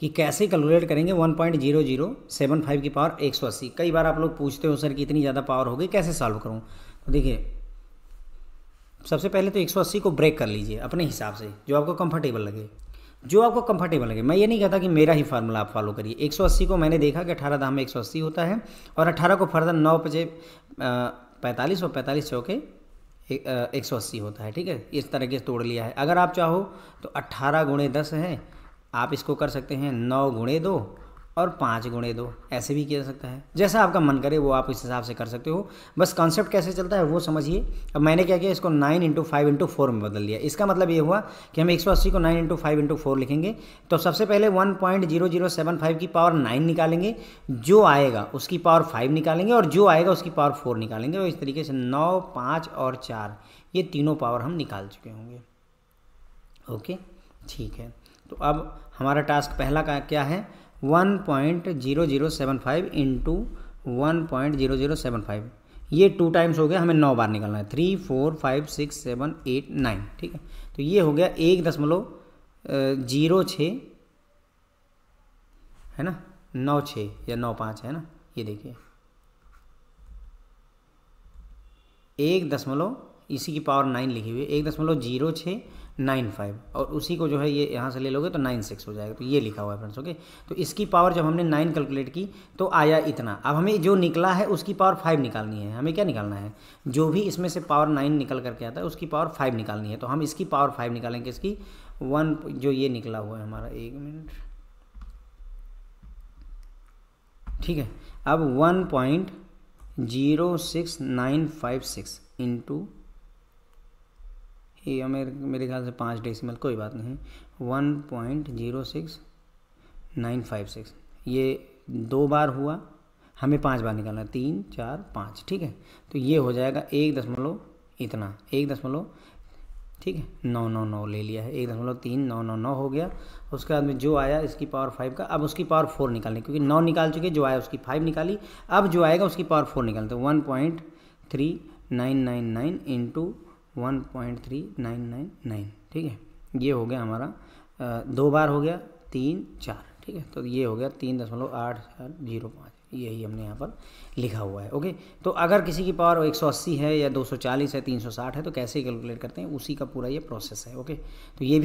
कि कैसे कैलकुलेट करेंगे 1.0075 की पावर 180 कई बार आप लोग पूछते हो सर कि इतनी ज़्यादा पावर हो गई कैसे सॉल्व करूँ तो देखिए सबसे पहले तो 180 को ब्रेक कर लीजिए अपने हिसाब से जो आपको कंफर्टेबल लगे जो आपको कंफर्टेबल लगे मैं ये नहीं कहता कि मेरा ही फार्मूला आप फॉलो करिए 180 को मैंने देखा कि अठारह दाम में 180 होता है और अट्ठारह को फर्दर नौ बजे पैंतालीस और पैंतालीस चौके एक सौ अस्सी होता है ठीक है इस तरह के तोड़ लिया है अगर आप चाहो तो अट्ठारह गुणे दस है आप इसको कर सकते हैं नौ गुणे दो और पाँच गुणे दो ऐसे भी किया जा सकता है जैसा आपका मन करे वो आप इस हिसाब से कर सकते हो बस कॉन्सेप्ट कैसे चलता है वो समझिए अब मैंने क्या किया इसको nine into five into four में बदल दिया इसका मतलब ये हुआ कि हम एक सौ अस्सी को nine into five into four लिखेंगे तो सबसे पहले one point zero zero seven five की पावर नाइन निकालेंगे जो आएगा उसकी पावर फाइव निकालेंगे और जो आएगा उसकी पावर फोर निकालेंगे और इस तरीके से नौ पाँच और चार ये तीनों पावर हम निकाल चुके होंगे ओके ठीक है तो अब हमारा टास्क पहला का क्या है one point zero zero seven five into one point zero zero seven five ये टू टाइम्स हो गया हमें नौ बार निकलना है three four five six seven eight nine ठीक है तो ये हो गया एक दशमलव जीरो छ है ना नौ छ या नौ पाँच है ना ये देखिए एक दशमलव इसी की पावर नाइन लिखी हुई है एक दशमलव जीरो छः नाइन फाइव और उसी को जो है ये यहाँ से ले लोगे तो नाइन सिक्स हो जाएगा तो ये लिखा हुआ है फ्रेंड्स ओके तो इसकी पावर जब हमने नाइन कैलकुलेट की तो आया इतना अब हमें जो निकला है उसकी पावर फाइव निकालनी है हमें क्या निकालना है जो भी इसमें से पावर नाइन निकल करके आता है उसकी पावर फाइव निकालनी है तो हम इसकी पावर फाइव निकालेंगे इसकी वन जो ये निकला हुआ है हमारा एक मिनट ठीक है अब one point zero six nine five six into ये मेरे मेरे ख्याल से पाँच डेसिमल कोई बात नहीं one point zero six nine five six ये दो बार हुआ हमें पाँच बार निकालना है तीन चार पाँच ठीक है तो ये हो जाएगा एक दशमलव इतना एक दशमलव ठीक है नौ नौ नौ ले लिया है एक दशमलव तीन नौ नौ नौ हो गया उसके बाद में जो आया इसकी पावर फाइव का अब उसकी पावर फोर निकालनी क्योंकि नौ निकाल चुके जो आया उसकी फाइव निकाली अब जो आएगा उसकी पावर फोर निकालते one point three nine nine nine into one point three nine nine nine ठीक है ये हो गया हमारा दो बार हो गया तीन चार ठीक है तो ये हो गया तीन दशमलव आठ चार जीरो पाँच यही हमने यहाँ पर लिखा हुआ है ओके तो अगर किसी की पावर 180 है या 240 है 360 है तो कैसे कैलकुलेट करते हैं उसी का पूरा ये प्रोसेस है ओके तो ये भी